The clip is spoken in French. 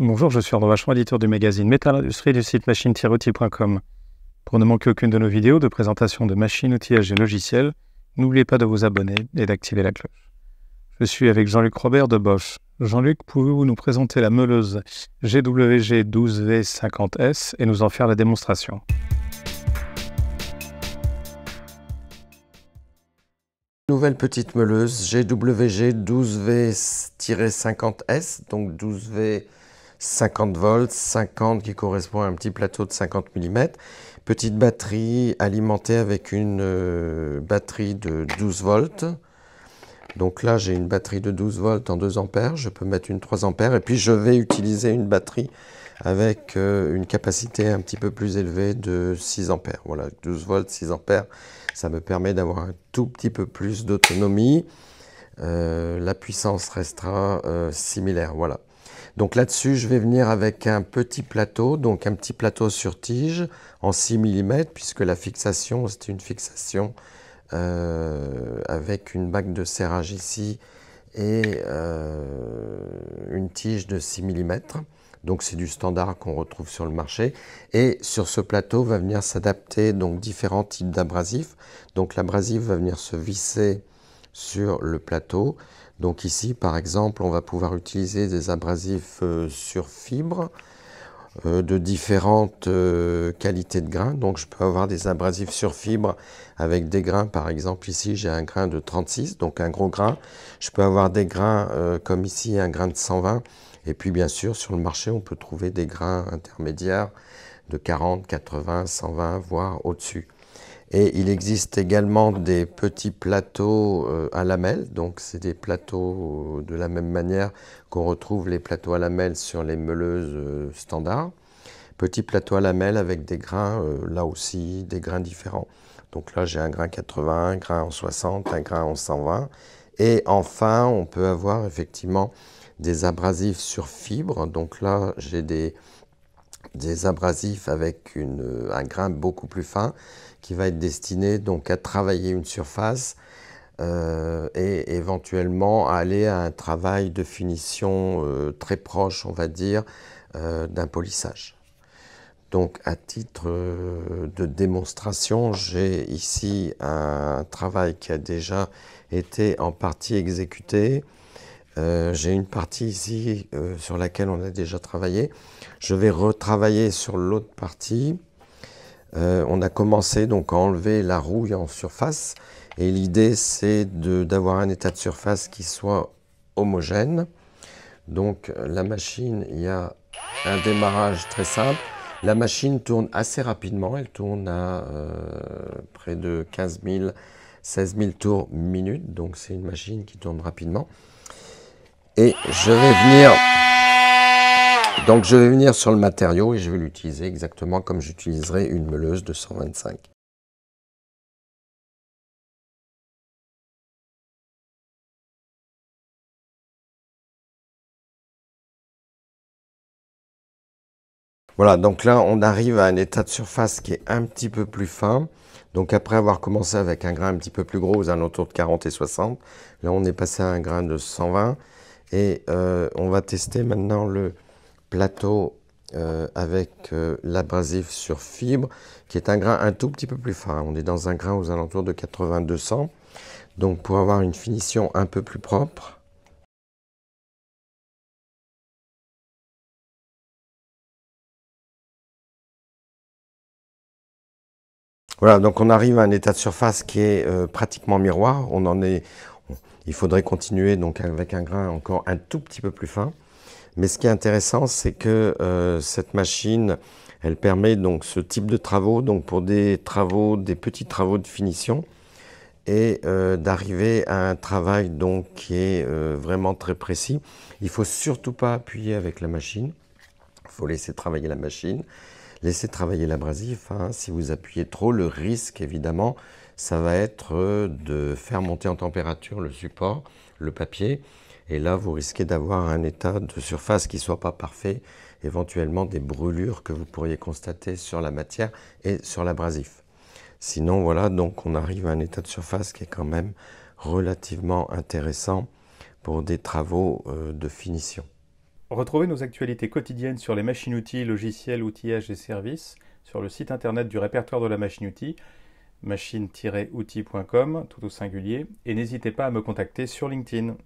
Bonjour, je suis Arnaud Vachon, éditeur du magazine Métal Industrie du site machine-outil.com. Pour ne manquer aucune de nos vidéos de présentation de machines, outillages et logiciels, n'oubliez pas de vous abonner et d'activer la cloche. Je suis avec Jean-Luc Robert de Bosch. Jean-Luc, pouvez-vous nous présenter la meuleuse GWG12V50S et nous en faire la démonstration Nouvelle petite meuleuse GWG 12V-50S, donc 12V 50 volts, 50 qui correspond à un petit plateau de 50 mm. Petite batterie alimentée avec une euh, batterie de 12 volts. Donc là, j'ai une batterie de 12 volts en 2 ampères. Je peux mettre une 3 ampères. Et puis, je vais utiliser une batterie avec euh, une capacité un petit peu plus élevée de 6 ampères. Voilà, 12 volts, 6 ampères. Ça me permet d'avoir un tout petit peu plus d'autonomie. Euh, la puissance restera similaire. Voilà. Donc là-dessus, je vais venir avec un petit plateau, donc un petit plateau sur tige en 6 mm, puisque la fixation, c'est une fixation euh, avec une bague de serrage ici et euh, une tige de 6 mm. Donc c'est du standard qu'on retrouve sur le marché. Et sur ce plateau va venir s'adapter donc différents types d'abrasifs. Donc l'abrasif va venir se visser sur le plateau. Donc ici, par exemple, on va pouvoir utiliser des abrasifs euh, sur fibre euh, de différentes euh, qualités de grains. Donc je peux avoir des abrasifs sur fibre avec des grains, par exemple ici j'ai un grain de 36, donc un gros grain. Je peux avoir des grains comme ici, un grain de 120. Et puis bien sûr, sur le marché, on peut trouver des grains intermédiaires de 40, 80, 120, voire au-dessus. Et il existe également des petits plateaux euh, à lamelles, donc c'est des plateaux euh, de la même manière qu'on retrouve les plateaux à lamelles sur les meuleuses euh, standards. Petits plateaux à lamelles avec des grains, là aussi, des grains différents. Donc là j'ai un grain 80, un grain en 60, un grain en 120. Et enfin, on peut avoir effectivement des abrasifs sur fibre. Donc là, j'ai des des abrasifs avec un grain beaucoup plus fin qui va être destiné donc à travailler une surface euh, et éventuellement à aller à un travail de finition euh, très proche, on va dire, euh, d'un polissage. Donc à titre de démonstration, j'ai ici un travail qui a déjà été en partie exécuté euh, j'ai une partie ici euh, sur laquelle on a déjà travaillé. Je vais retravailler sur l'autre partie. Euh, on a commencé donc à enlever la rouille en surface et l'idée c'est d'avoir un état de surface qui soit homogène. Donc la machine, il y a un démarrage très simple. La machine tourne assez rapidement, elle tourne à près de 15 000, 16 000 tours minute, donc c'est une machine qui tourne rapidement et je vais venir donc je vais venir sur le matériau et je vais l'utiliser exactement comme j'utiliserai une meuleuse de 125. Voilà, donc là, on arrive à un état de surface qui est un petit peu plus fin. Donc après avoir commencé avec un grain un petit peu plus gros, aux alentours de 40 et 60, là, on est passé à un grain de 120. Et euh, on va tester maintenant le plateau euh, avec euh, l'abrasif sur fibre, qui est un grain un tout petit peu plus fin. On est dans un grain aux alentours de 8200, Donc pour avoir une finition un peu plus propre, Voilà, donc on arrive à un état de surface qui est pratiquement miroir. On en est, il faudrait continuer donc avec un grain encore un tout petit peu plus fin. Mais ce qui est intéressant, c'est que euh, cette machine, elle permet donc ce type de travaux, donc pour des travaux, des petits travaux de finition, et euh, d'arriver à un travail donc qui est euh, vraiment très précis. Il faut surtout pas appuyer avec la machine. Il faut laisser travailler la machine, laisser travailler l'abrasif. Hein, si vous appuyez trop, le risque évidemment, ça va être euh, de faire monter en température le support, le papier, et là vous risquez d'avoir un état de surface qui ne soit pas parfait, éventuellement des brûlures que vous pourriez constater sur la matière et sur l'abrasif. Sinon voilà, donc on arrive à un état de surface qui est quand même relativement intéressant pour des travaux euh, de finition. Retrouvez nos actualités quotidiennes sur les machines-outils, logiciels, outillages et services sur le site internet du répertoire de la machine-outil machine outilscom tout au singulier, et n'hésitez pas à me contacter sur LinkedIn.